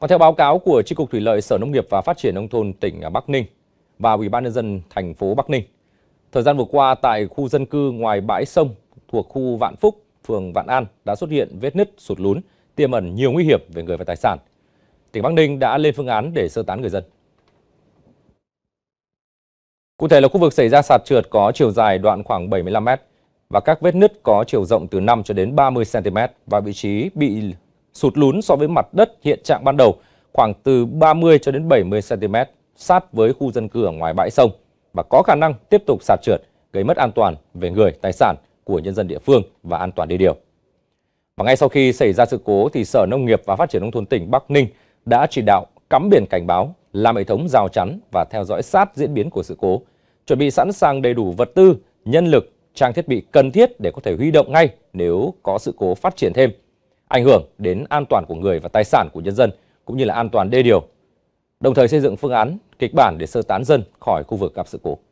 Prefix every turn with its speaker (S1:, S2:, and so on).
S1: Còn theo báo cáo của Tri cục Thủy lợi Sở Nông nghiệp và Phát triển nông thôn tỉnh Bắc Ninh và Ủy ban nhân dân thành phố Bắc Ninh, thời gian vừa qua tại khu dân cư ngoài bãi sông thuộc khu Vạn Phúc, phường Vạn An đã xuất hiện vết nứt sụt lún, tiềm ẩn nhiều nguy hiểm về người và tài sản. Tỉnh Bắc Ninh đã lên phương án để sơ tán người dân. Cụ thể là khu vực xảy ra sạt trượt có chiều dài đoạn khoảng 75 m và các vết nứt có chiều rộng từ 5 cho đến 30 cm và vị trí bị sụt lún so với mặt đất hiện trạng ban đầu khoảng từ 30 cho đến 70 cm sát với khu dân cư ở ngoài bãi sông và có khả năng tiếp tục sạt trượt gây mất an toàn về người, tài sản của nhân dân địa phương và an toàn đi điều. Và ngay sau khi xảy ra sự cố thì Sở Nông nghiệp và Phát triển nông thôn tỉnh Bắc Ninh đã chỉ đạo cắm biển cảnh báo, làm hệ thống rào chắn và theo dõi sát diễn biến của sự cố, chuẩn bị sẵn sàng đầy đủ vật tư, nhân lực, trang thiết bị cần thiết để có thể huy động ngay nếu có sự cố phát triển thêm ảnh hưởng đến an toàn của người và tài sản của nhân dân cũng như là an toàn đê điều. Đồng thời xây dựng phương án, kịch bản để sơ tán dân khỏi khu vực gặp sự cố.